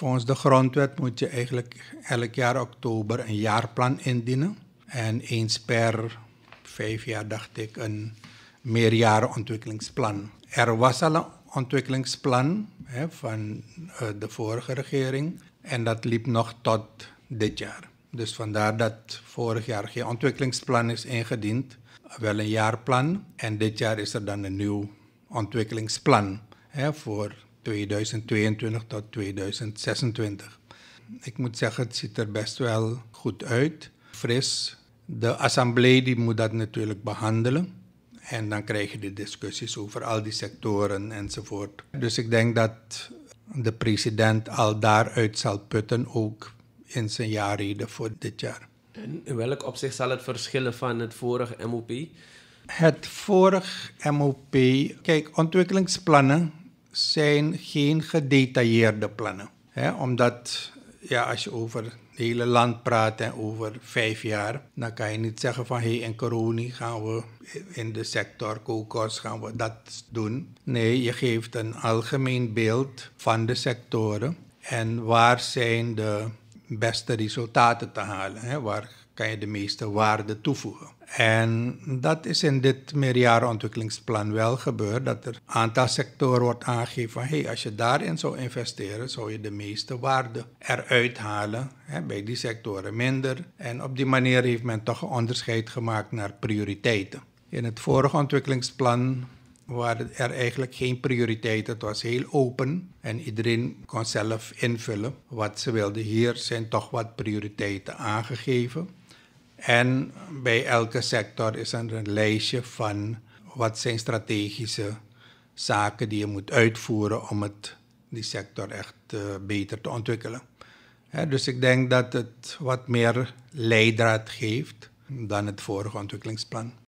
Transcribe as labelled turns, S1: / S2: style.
S1: Volgens de grondwet moet je eigenlijk elk jaar oktober een jaarplan indienen. En eens per vijf jaar, dacht ik, een meerjarenontwikkelingsplan. Er was al een ontwikkelingsplan hè, van eh, de vorige regering. En dat liep nog tot dit jaar. Dus vandaar dat vorig jaar geen ontwikkelingsplan is ingediend. Wel een jaarplan. En dit jaar is er dan een nieuw ontwikkelingsplan hè, voor 2022 tot 2026. Ik moet zeggen, het ziet er best wel goed uit, fris. De assemblee die moet dat natuurlijk behandelen. En dan krijg je de discussies over al die sectoren enzovoort. Dus ik denk dat de president al daaruit zal putten, ook in zijn jaarreden voor dit jaar. En in welk opzicht zal het verschillen van het vorige MOP? Het vorige MOP, kijk, ontwikkelingsplannen zijn geen gedetailleerde plannen. Hè? Omdat ja, als je over het hele land praat en over vijf jaar, dan kan je niet zeggen van hé, hey, in coronie gaan we in de sector kokos gaan we dat doen. Nee, je geeft een algemeen beeld van de sectoren en waar zijn de beste resultaten te halen. Hè? Waar kan je de meeste waarde toevoegen. En dat is in dit meerjarenontwikkelingsplan wel gebeurd, dat er een aantal sectoren wordt aangegeven van hey, als je daarin zou investeren, zou je de meeste waarde eruit halen. Hè, bij die sectoren minder. En op die manier heeft men toch een onderscheid gemaakt naar prioriteiten. In het vorige ontwikkelingsplan waren er eigenlijk geen prioriteiten. Het was heel open en iedereen kon zelf invullen wat ze wilde. Hier zijn toch wat prioriteiten aangegeven. En bij elke sector is er een lijstje van wat zijn strategische zaken die je moet uitvoeren om het, die sector echt eh, beter te ontwikkelen. dus ik denk dat het wat meer leidraad geeft dan het vorige ontwikkelingsplan.